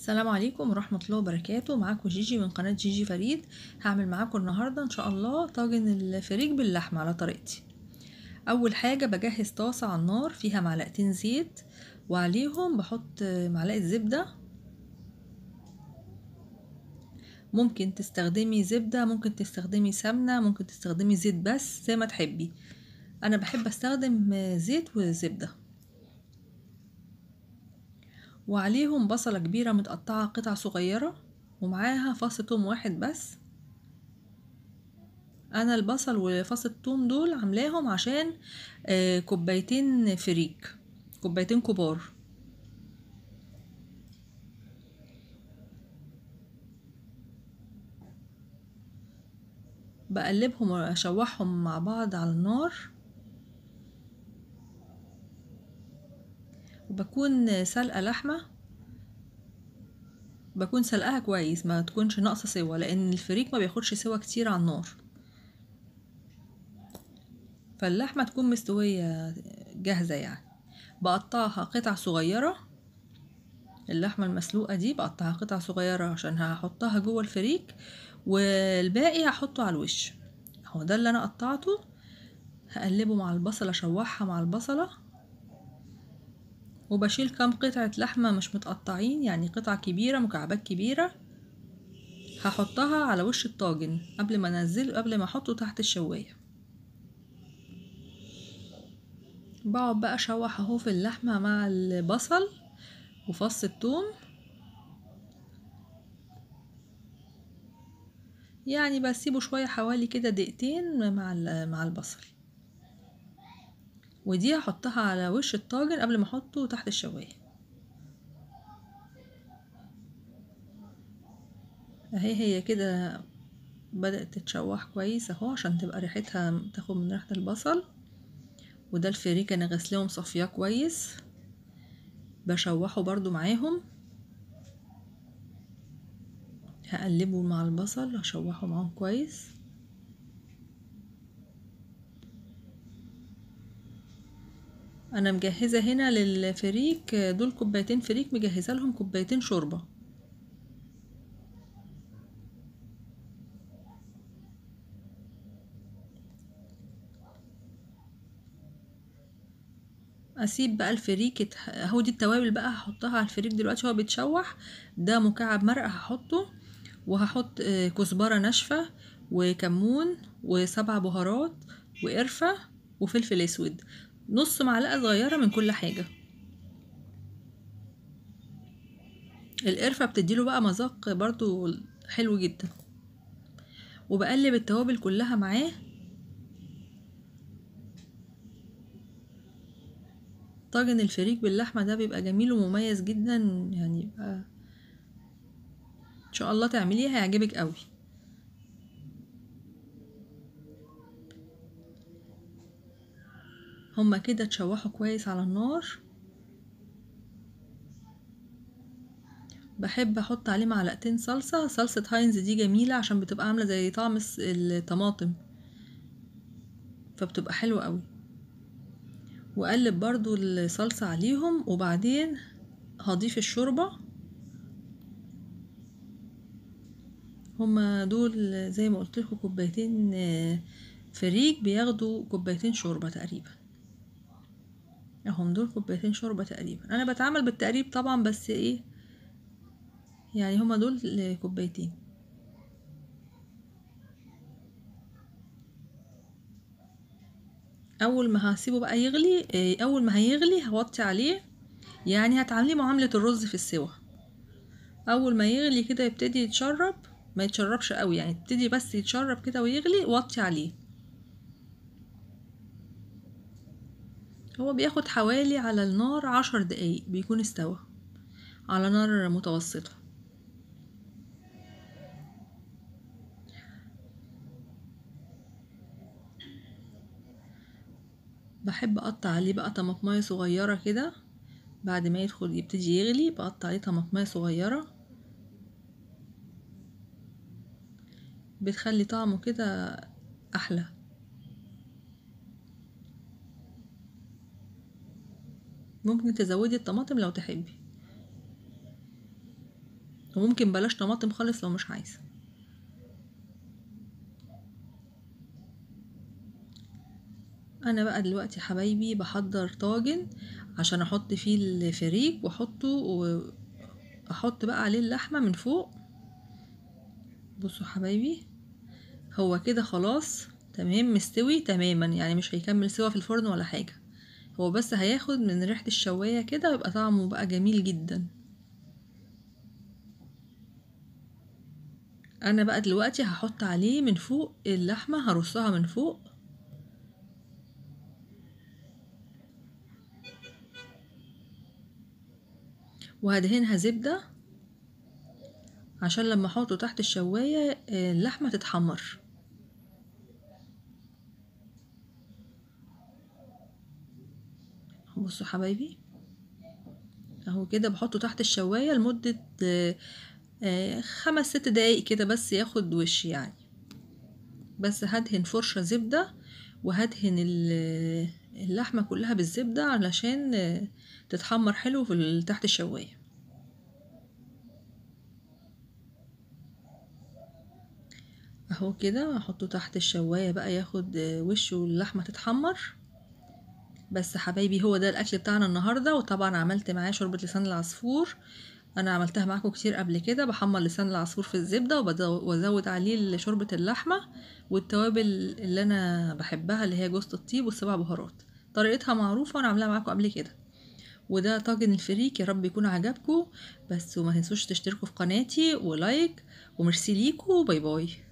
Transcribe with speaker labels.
Speaker 1: السلام عليكم ورحمة الله وبركاته معاكم جيجي من قناة جيجي فريد هعمل معاكم النهاردة ان شاء الله طاجن الفريك باللحمة على طريقتي اول حاجة بجهز طاسة على النار فيها معلقتين زيت وعليهم بحط معلقة زبدة ممكن تستخدمي زبدة ممكن تستخدمي سمنة ممكن تستخدمي زيت بس زي ما تحبي انا بحب استخدم زيت وزبده وعليهم بصلة كبيرة متقطعة قطع صغيرة ومعاها فص توم واحد بس انا البصل وفص التوم دول عاملاهم عشان آه، كوبايتين فريك كوبايتين كبار بقلبهم واشوحهم مع بعض على النار بكون سلقة لحمة بكون سلقها كويس ما تكونش ناقصة سوا لأن الفريك ما بياخدش سوا كتير على النار فاللحمة تكون مستوية جاهزة يعني بقطعها قطع صغيرة اللحمة المسلوقة دي بقطعها قطع صغيرة عشان هحطها جوه الفريك والباقي هحطه على الوش هو ده اللي انا قطعته هقلبه مع البصلة اشوحها مع البصلة وبشيل كام قطعة لحمة مش متقطعين يعني قطع كبيرة مكعبات كبيرة هحطها على وش الطاجن قبل ما انزله قبل ما احطه تحت الشواية بقعد بقى اشوح اهو في اللحمة مع البصل وفص الثوم يعني بسيبه شوية حوالي كده دقيقتين مع مع البصل ودي هحطها على وش الطاجن قبل ما احطه تحت الشوايه اهي هي كده بدأت تتشوح كويس اهو عشان تبقى ريحتها تاخد من ريحة البصل وده الفريك انا غسلهم ومصفياه كويس بشوحه برضو معاهم هقلبه مع البصل هشوحه معاهم كويس انا مجهزه هنا للفريك دول كوبايتين فريك مجهزه لهم كوبايتين شوربه اسيب بقى الفريك اهو دي التوابل بقى هحطها على الفريك دلوقتي هو بيتشوح ده مكعب مرقه هحطه وهحط آه، كزبره ناشفه وكمون وسبع بهارات وقرفه وفلفل اسود نص معلقة صغيرة من كل حاجة القرفة بتديله بقى مذاق برضو حلو جدا وبقلب التوابل كلها معاه طاجن الفريك باللحمة ده بيبقى جميل ومميز جدا يعني بقى ان شاء الله تعمليه هيعجبك قوي هما كده اتشوحوا كويس على النار بحب احط عليه معلقتين صلصة صلصة هاينز دي جميلة عشان بتبقى عاملة زي طعم الطماطم فبتبقى حلوة قوي واقلب برضو الصلصة عليهم وبعدين هضيف الشوربة هما دول زي ما قلت لكم كوبايتين آه، فريك بياخدوا كوبايتين شوربة تقريبا اهم دول كوبايتين شوربة تقريبا انا بتعامل بالتقريب طبعا بس ايه يعني هما دول كوبايتين اول ما هسيبه بقى يغلي إيه، اول ما هيغلي هوطي عليه يعني هتعامليه معاملة الرز في السوا اول ما يغلي كده يبتدي يتشرب ما يتشربش قوي يعني يبتدي بس يتشرب كده ويغلي وطي عليه هو بياخد حوالي على النار عشر دقايق بيكون استوى على نار متوسطة بحب اقطع عليه بقى طماطمايه صغيره كده بعد ما يدخل يبتدي يغلي بقطع عليه طماطمايه صغيره بتخلي طعمه كده احلى ممكن تزودي الطماطم لو تحبي وممكن بلاش طماطم خالص لو مش عايزه انا بقى دلوقتي حبايبي بحضر طاجن عشان احط فيه الفريك واحطه واحط بقى عليه اللحمه من فوق بصوا حبايبي هو كده خلاص تمام مستوي تماما يعني مش هيكمل سوا في الفرن ولا حاجه هو بس هياخد من ريحة الشواية كده ويبقى طعمه بقى جميل جدا انا بقى دلوقتي هحط عليه من فوق اللحمة هرصها من فوق وهدهنها زبدة عشان لما احطه تحت الشواية اللحمة تتحمر بصوا حبايبي اهو كده بحطه تحت الشواية لمدة آه، خمس ست دقايق كده بس ياخد وش يعني بس هدهن فرشة زبدة وهدهن اللحمة كلها بالزبدة علشان آه، تتحمر حلو في تحت الشواية اهو كده هحطه تحت الشواية بقى ياخد آه، وشه واللحمة تتحمر بس حبايبي هو ده الاكل بتاعنا النهارده وطبعا عملت معاه شوربه لسان العصفور انا عملتها معاكم كتير قبل كده بحمر لسان العصفور في الزبده وبزود عليه شوربه اللحمه والتوابل اللي انا بحبها اللي هي جوزة الطيب والسبع بهارات طريقتها معروفه وانا عاملاها معاكم قبل كده وده طاجن الفريك يا رب يكون عجبكم بس وما تنسوش تشتركوا في قناتي ولايك وميرسي ليكوا باي باي